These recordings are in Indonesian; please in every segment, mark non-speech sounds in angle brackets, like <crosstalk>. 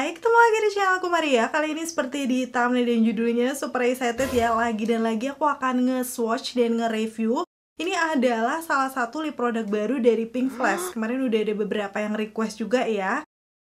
Hai, ketemu lagi di channel aku Maria Kali ini seperti di thumbnail dan judulnya Super excited ya, lagi dan lagi aku akan nge-swatch dan nge-review Ini adalah salah satu lip product baru dari Pink Flash hmm. Kemarin udah ada beberapa yang request juga ya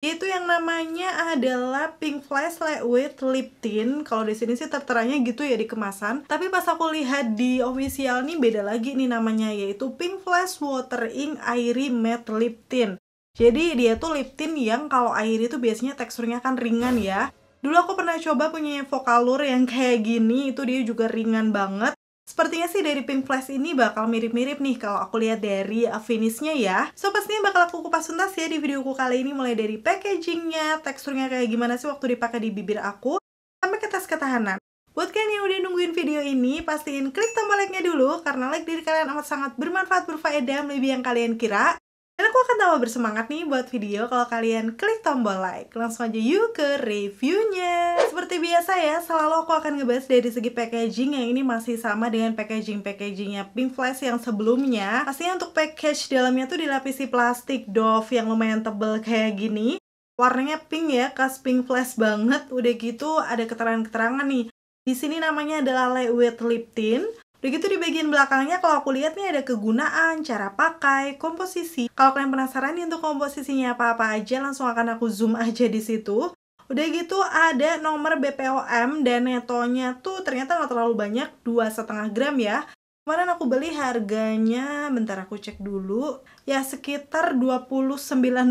Yaitu yang namanya adalah Pink Flash Lightweight Lip Tint Kalau di sini sih terteranya gitu ya di kemasan Tapi pas aku lihat di official nih beda lagi nih namanya Yaitu Pink Flash Water Ink Airy Matte Lip Tint jadi dia tuh lip tint yang kalau air itu biasanya teksturnya kan ringan ya. Dulu aku pernah coba punya Vocalour yang kayak gini, itu dia juga ringan banget. Sepertinya sih dari Pink Flash ini bakal mirip-mirip nih kalau aku lihat dari finishnya ya. So pastinya bakal aku kupas tuntas ya di videoku kali ini mulai dari packagingnya, teksturnya kayak gimana sih waktu dipakai di bibir aku, sampai ke tes ketahanan. Buat kalian yang udah nungguin video ini, pastiin klik tombol like-nya dulu, karena like dari kalian amat sangat bermanfaat, berfaedah, lebih yang kalian kira. Dan aku akan tambah bersemangat nih buat video kalau kalian klik tombol like. Langsung aja yuk ke reviewnya. Seperti biasa ya, selalu aku akan ngebahas dari segi packaging yang ini masih sama dengan packaging-packagingnya Pink Flash yang sebelumnya. Pastinya untuk package dalamnya tuh dilapisi plastik doff yang lumayan tebel kayak gini. Warnanya pink ya, khas pink flash banget. Udah gitu ada keterangan-keterangan nih. Di sini namanya adalah lightweight lip tint. Udah gitu di bagian belakangnya kalau aku lihat nih ada kegunaan, cara pakai, komposisi. Kalau kalian penasaran nih untuk komposisinya apa-apa aja, langsung akan aku zoom <laughs> aja di situ. Udah gitu ada nomor BPOM dan netonya tuh ternyata nggak terlalu banyak, dua setengah gram ya. Kemarin aku beli harganya, bentar aku cek dulu, ya sekitar 29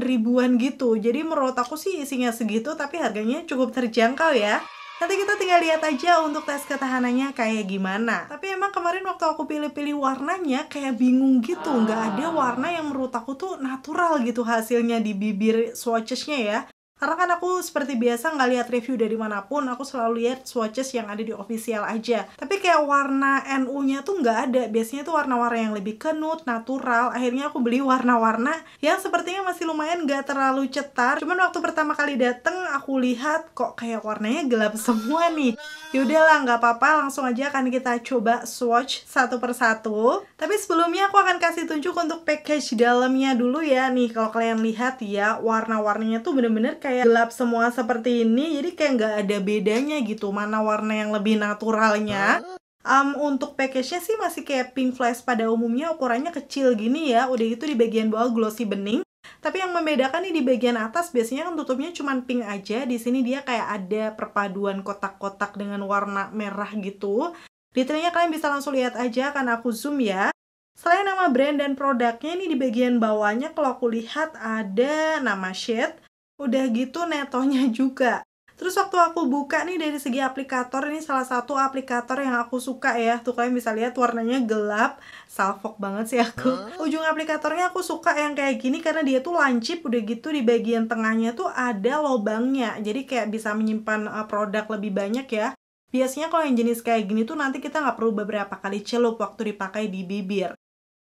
ribuan gitu. Jadi menurut aku sih isinya segitu, tapi harganya cukup terjangkau ya. Nanti kita tinggal lihat aja untuk tes ketahanannya kayak gimana. Tapi emang kemarin waktu aku pilih-pilih warnanya kayak bingung gitu. Nggak ada warna yang menurut aku tuh natural gitu hasilnya di bibir swatchesnya ya. Karena kan aku seperti biasa nggak lihat review dari manapun, aku selalu lihat swatches yang ada di official aja. Tapi kayak warna NU-nya tuh nggak ada. Biasanya tuh warna-warna yang lebih kenut, natural. Akhirnya aku beli warna-warna yang sepertinya masih lumayan nggak terlalu cetar. Cuman waktu pertama kali dateng aku lihat kok kayak warnanya gelap semua nih. Yaudah lah, nggak apa-apa. Langsung aja akan kita coba swatch satu persatu. Tapi sebelumnya aku akan kasih tunjuk untuk package dalamnya dulu ya. Nih kalau kalian lihat ya warna-warnanya tuh bener-bener kayak kayak gelap semua seperti ini jadi kayak nggak ada bedanya gitu mana warna yang lebih naturalnya um, untuk package-nya sih masih kayak pink flash pada umumnya ukurannya kecil gini ya udah itu di bagian bawah glossy bening tapi yang membedakan nih di bagian atas biasanya kan tutupnya cuma pink aja di sini dia kayak ada perpaduan kotak-kotak dengan warna merah gitu detailnya kalian bisa langsung lihat aja karena aku zoom ya Selain nama brand dan produknya, ini di bagian bawahnya kalau aku lihat ada nama shade, Udah gitu netonya <laughs> juga. Terus waktu aku buka nih dari segi aplikator, ini salah satu aplikator yang aku suka ya. Tuh kalian bisa lihat warnanya gelap, salfok banget sih aku. Huh? Ujung aplikatornya aku suka yang kayak gini karena dia tuh lancip udah gitu di bagian tengahnya tuh ada lobangnya. Jadi kayak bisa menyimpan eh, produk lebih banyak ya. Biasanya kalau yang jenis kayak gini tuh nanti kita nggak perlu beberapa kali celup waktu dipakai di bibir.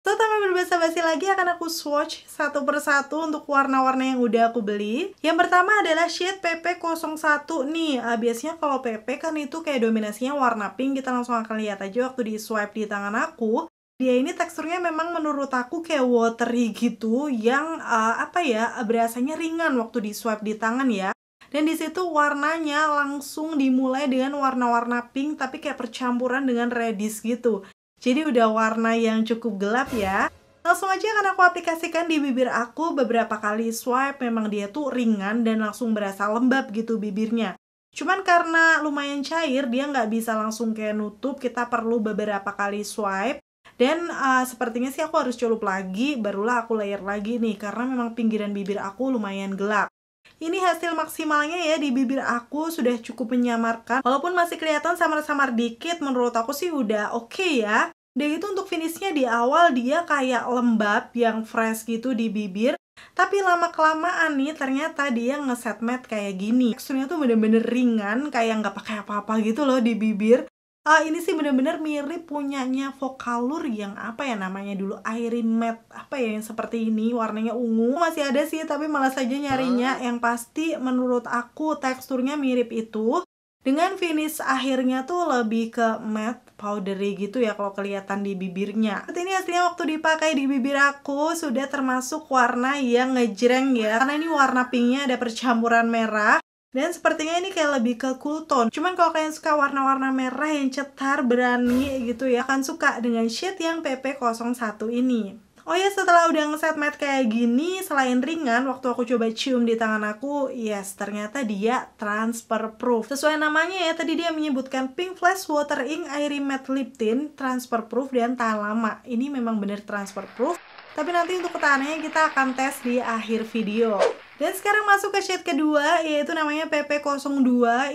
Terutama berbasa-basi lagi akan aku swatch satu persatu untuk warna-warna yang udah aku beli. Yang pertama adalah shade PP01 nih. biasanya kalau PP kan itu kayak dominasinya warna pink, kita langsung akan lihat aja waktu di swipe di tangan aku. Dia ini teksturnya memang menurut aku kayak watery gitu, yang uh, apa ya, berasanya ringan waktu di swipe di tangan ya. Dan disitu warnanya langsung dimulai dengan warna-warna pink tapi kayak percampuran dengan reddish gitu. Jadi udah warna yang cukup gelap ya. Langsung aja akan aku aplikasikan di bibir aku beberapa kali swipe. Memang dia tuh ringan dan langsung berasa lembab gitu bibirnya. Cuman karena lumayan cair, dia nggak bisa langsung kayak nutup. Kita perlu beberapa kali swipe. Dan uh, sepertinya sih aku harus colup lagi, barulah aku layer lagi nih. Karena memang pinggiran bibir aku lumayan gelap. Ini hasil maksimalnya ya di bibir aku sudah cukup menyamarkan. Walaupun masih kelihatan samar-samar dikit, menurut aku sih udah oke okay ya. Dia itu untuk finishnya di awal dia kayak lembab yang fresh gitu di bibir. Tapi lama-kelamaan nih ternyata dia ngeset matte kayak gini. Teksturnya tuh bener-bener ringan kayak nggak pakai apa-apa gitu loh di bibir. Uh, ini sih bener-bener mirip punyanya Vokalur yang apa ya namanya dulu Airin Matte apa ya yang seperti ini warnanya ungu masih ada sih tapi malah saja nyarinya yang pasti menurut aku teksturnya mirip itu dengan finish akhirnya tuh lebih ke matte powdery gitu ya kalau kelihatan di bibirnya. Seperti Ini aslinya waktu dipakai di bibir aku sudah termasuk warna yang ngejreng ya. Karena ini warna pinknya ada percampuran merah. Dan sepertinya ini kayak lebih ke cool tone. Cuman kalau kalian suka warna-warna merah yang cetar, berani gitu ya, akan suka dengan shade yang PP01 ini. Oh ya setelah udah ngeset mat kayak gini, selain ringan, waktu aku coba cium di tangan aku, yes ternyata dia transfer proof. Sesuai namanya ya, tadi dia menyebutkan Pink Flash Water Ink Airy Matte Lip Tint transfer proof dan tahan lama. Ini memang bener transfer proof. Tapi nanti untuk ketahanannya kita akan tes di akhir video. Dan sekarang masuk ke shade kedua yaitu namanya PP02.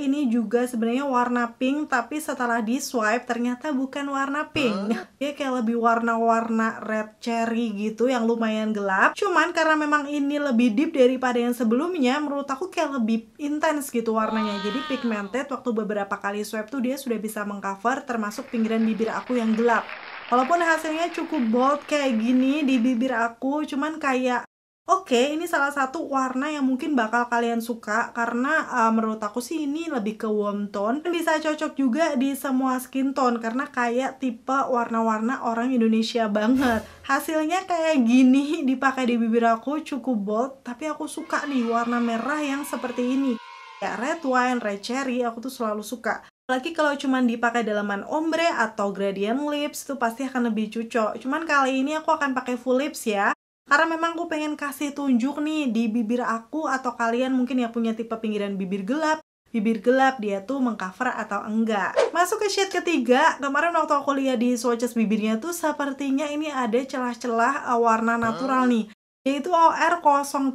Ini juga sebenarnya warna pink tapi setelah di swipe ternyata bukan warna pink. Huh? <laughs> Dia kayak lebih warna-warna red cherry gitu yang lumayan gelap. Cuman karena memang ini lebih deep daripada yang sebelumnya menurut aku kayak lebih intens gitu warnanya. Jadi pigmented waktu beberapa kali swipe tuh dia sudah bisa mengcover termasuk pinggiran bibir aku yang gelap. Walaupun hasilnya cukup bold kayak gini di bibir aku, cuman kayak Oke, okay, ini salah satu warna yang mungkin bakal kalian suka karena uh, menurut aku sih ini lebih ke warm tone. Bisa cocok juga di semua skin tone karena kayak tipe warna-warna orang Indonesia banget. Hasilnya kayak gini <laughs> dipakai di bibir aku cukup bold, tapi aku suka nih warna merah yang seperti ini. Ya red wine, red cherry aku tuh selalu suka. Apalagi kalau cuma dipakai dalaman ombre atau gradient lips tuh pasti akan lebih cocok. Cuman kali ini aku akan pakai full lips ya karena memang aku pengen kasih tunjuk nih di bibir aku atau kalian mungkin yang punya tipe pinggiran bibir gelap bibir gelap dia tuh mengcover atau enggak masuk ke shade ketiga kemarin waktu aku lihat di swatches bibirnya tuh sepertinya ini ada celah-celah eh, warna natural hmm. nih yaitu OR03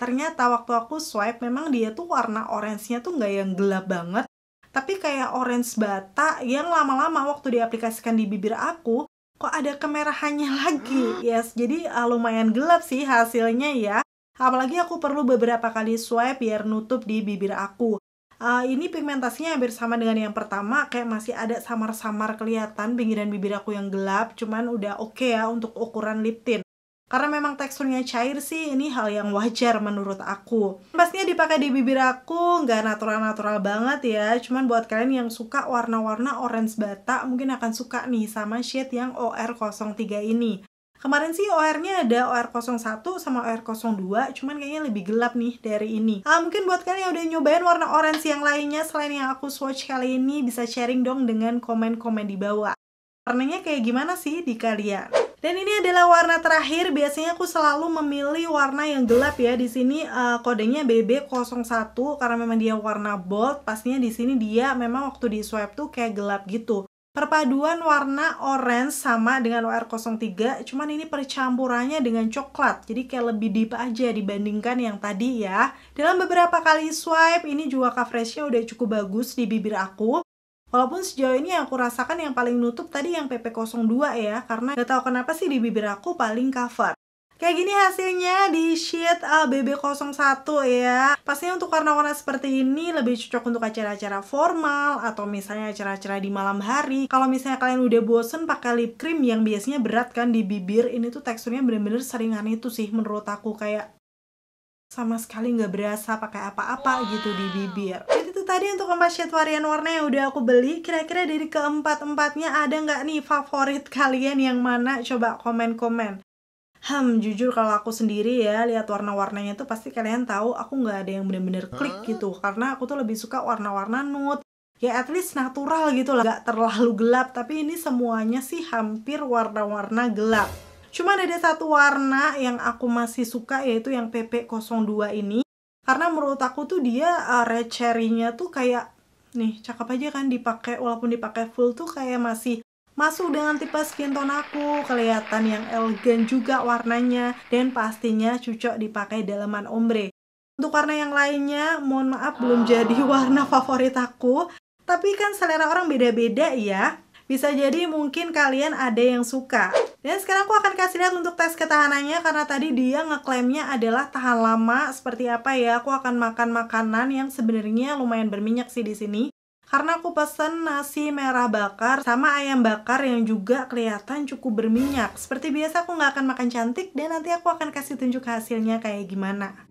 ternyata waktu aku swipe memang dia tuh warna orange-nya tuh nggak yang gelap banget tapi kayak orange bata yang lama-lama waktu diaplikasikan di bibir aku kok ada kemerahannya <laughs> lagi yes jadi uh, lumayan gelap sih hasilnya ya apalagi aku perlu beberapa kali swipe biar nutup di bibir aku uh, ini pigmentasinya hampir sama dengan yang pertama kayak masih ada samar-samar kelihatan pinggiran bibir aku yang gelap cuman udah oke okay ya untuk ukuran lip tint karena memang teksturnya cair sih, ini hal yang wajar menurut aku. Pastinya dipakai di bibir aku, nggak natural-natural banget ya. Cuman buat kalian yang suka warna-warna orange bata, mungkin akan suka nih sama shade yang OR03 ini. Kemarin sih OR-nya ada OR01 sama OR02, cuman kayaknya lebih gelap nih dari ini. Ah, mungkin buat kalian yang udah nyobain warna orange yang lainnya selain yang aku swatch kali ini, bisa sharing dong dengan komen-komen di bawah. Warnanya kayak gimana sih di kalian? Dan ini adalah warna terakhir. Biasanya aku selalu memilih warna yang gelap ya. Di sini uh, kodenya BB01 karena memang dia warna bold. Pastinya di sini dia memang waktu di swipe tuh kayak gelap gitu. Perpaduan warna orange sama dengan wr 03 cuman ini percampurannya dengan coklat. Jadi kayak lebih deep aja dibandingkan yang tadi ya. Dalam beberapa kali swipe, ini juga coveragenya udah cukup bagus di bibir aku. Walaupun sejauh ini aku rasakan yang paling nutup tadi yang PP02 ya, karena gak tahu kenapa sih di bibir aku paling cover. Kayak gini hasilnya di sheet eh, BB01 ya. Pastinya untuk warna-warna seperti ini lebih cocok untuk acara-acara formal atau misalnya acara-acara di malam hari. Kalau misalnya kalian udah bosen pakai lip cream yang biasanya berat kan di bibir, ini tuh teksturnya bener-bener seringan itu sih menurut aku kayak sama sekali nggak berasa pakai apa-apa gitu di bibir tadi untuk empat shade varian warna yang udah aku beli Kira-kira dari keempat-empatnya ada nggak nih favorit <laughs> kalian yang mana? Coba komen-komen Hmm, jujur kalau aku sendiri ya lihat warna-warnanya tuh pasti kalian tahu aku nggak ada yang bener-bener klik ah. gitu karena aku tuh lebih suka warna-warna nude ya at least natural gitu lah nggak terlalu gelap tapi ini semuanya sih hampir warna-warna gelap cuman ada satu warna yang aku masih suka yaitu yang PP02 ini karena menurut aku tuh dia uh, red cherry-nya tuh kayak nih cakep aja kan dipakai walaupun dipakai full tuh kayak masih masuk dengan tipe skin tone aku kelihatan yang elegan juga warnanya dan pastinya cocok dipakai dalaman ombre untuk warna yang lainnya mohon maaf belum jadi ah. warna favorit aku tapi kan selera orang beda-beda ya bisa jadi mungkin kalian ada yang suka. Dan sekarang aku akan kasih lihat untuk tes ketahanannya karena tadi dia ngeklaimnya adalah tahan lama seperti apa ya. Aku akan makan makanan yang sebenarnya lumayan berminyak sih di sini. Karena aku pesen nasi merah bakar sama ayam bakar yang juga kelihatan cukup berminyak. Seperti biasa aku nggak akan makan cantik dan nanti aku akan kasih tunjuk hasilnya kayak gimana.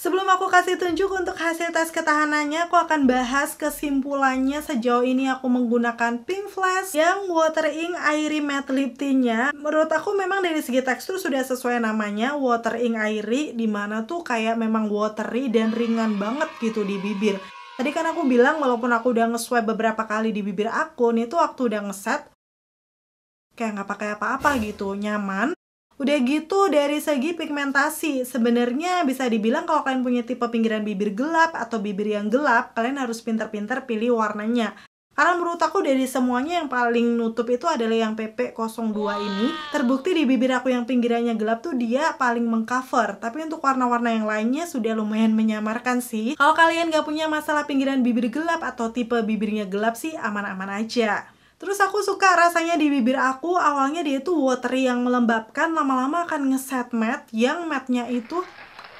Sebelum aku kasih tunjuk untuk hasil tes ketahanannya, aku akan bahas kesimpulannya sejauh ini aku menggunakan Pink Flash yang Water Ink Airy Matte Lip Tint-nya. Menurut aku memang dari segi tekstur sudah sesuai namanya, Water Ink Airy, dimana tuh kayak memang watery dan ringan banget gitu di bibir. Tadi kan aku bilang walaupun aku udah nge beberapa kali di bibir aku, nih tuh waktu udah ngeset, kayak nggak pakai apa-apa gitu, nyaman. Udah gitu dari segi pigmentasi, sebenarnya bisa dibilang kalau kalian punya tipe pinggiran bibir gelap atau bibir yang gelap, kalian harus pintar-pintar pilih warnanya. Karena menurut aku dari semuanya yang paling nutup itu adalah yang PP02 ini. Terbukti di bibir aku yang pinggirannya gelap tuh dia paling mengcover. Tapi untuk warna-warna yang lainnya sudah lumayan menyamarkan sih. Kalau kalian gak punya masalah pinggiran bibir gelap atau tipe bibirnya gelap sih aman-aman aja. Terus aku suka rasanya di bibir aku, awalnya dia itu watery yang melembabkan, lama-lama akan ngeset matte yang matte-nya itu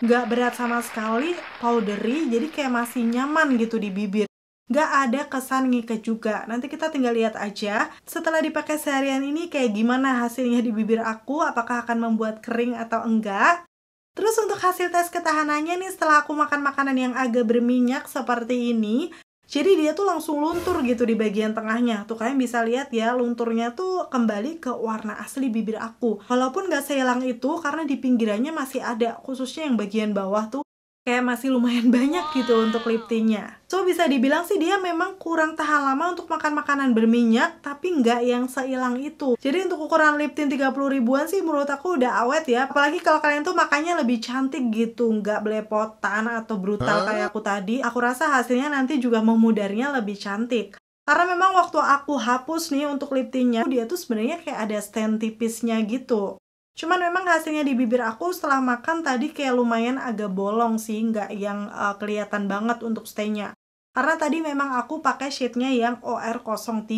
nggak berat sama sekali, powdery, jadi kayak masih nyaman gitu di bibir. Nggak ada kesan ngikat juga, nanti kita tinggal lihat aja. Setelah dipakai seharian ini kayak gimana hasilnya di bibir aku, apakah akan membuat kering atau enggak. Terus untuk hasil tes ketahanannya nih setelah aku makan makanan yang agak berminyak seperti ini, jadi dia tuh langsung luntur gitu di bagian tengahnya tuh kalian bisa lihat ya lunturnya tuh kembali ke warna asli bibir aku walaupun nggak sehilang itu karena di pinggirannya masih ada khususnya yang bagian bawah tuh kayak masih lumayan <laughs> banyak gitu untuk liptinnya. So bisa dibilang sih dia memang kurang tahan lama untuk makan makanan berminyak tapi nggak yang seilang itu. Jadi untuk ukuran liptin 30 ribuan sih menurut aku udah awet ya. Apalagi kalau kalian tuh makannya lebih cantik gitu, nggak belepotan atau brutal kayak aku tadi. Aku rasa hasilnya nanti juga memudarnya lebih cantik. Karena memang waktu aku hapus nih untuk liptinnya, dia tuh sebenarnya kayak ada stand tipisnya gitu. Cuman memang hasilnya di bibir aku setelah makan tadi kayak lumayan agak bolong sih, nggak yang uh, kelihatan banget untuk stainnya Karena tadi memang aku pakai shade-nya yang OR03.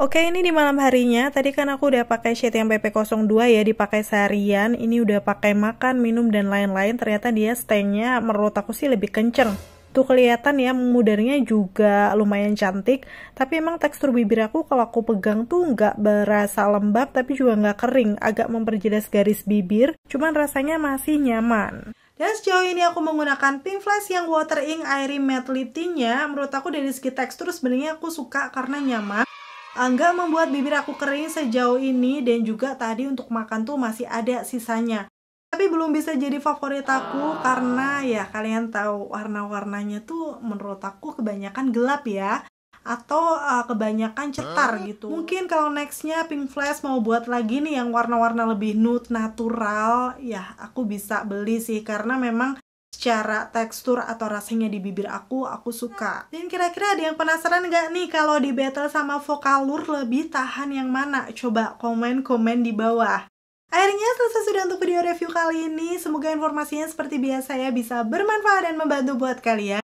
Oke, ini di malam harinya. Tadi kan aku udah pakai shade yang PP02 ya, dipakai seharian. Ini udah pakai makan, minum, dan lain-lain. Ternyata dia stainnya menurut aku sih lebih kenceng tuh kelihatan ya mudarnya juga lumayan cantik tapi emang tekstur bibir aku kalau aku pegang tuh nggak berasa lembab tapi juga nggak kering agak memperjelas garis bibir cuman rasanya masih nyaman dan sejauh ini aku menggunakan Pink Flash yang Water Ink Airy Matte Lip Tintnya. Menurut aku dari segi tekstur sebenarnya aku suka karena nyaman. Nggak membuat bibir aku kering sejauh ini dan juga tadi untuk makan tuh masih ada sisanya tapi belum bisa jadi favorit aku karena ya kalian tahu warna-warnanya tuh menurut aku kebanyakan gelap ya atau uh, kebanyakan cetar gitu. Mungkin kalau nextnya Pink Flash mau buat lagi nih yang warna-warna lebih nude natural, ya aku bisa beli sih karena memang secara tekstur atau rasanya di bibir aku, aku suka. Dan kira-kira ada yang penasaran nggak nih kalau di battle sama Vokalur lebih tahan yang mana? Coba komen-komen di bawah. Akhirnya selesai sudah untuk video review kali ini. Semoga informasinya seperti biasa ya bisa bermanfaat dan membantu buat kalian.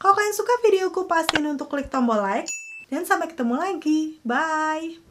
Kalau kalian suka videoku, pastiin untuk klik tombol like. Dan sampai ketemu lagi. Bye!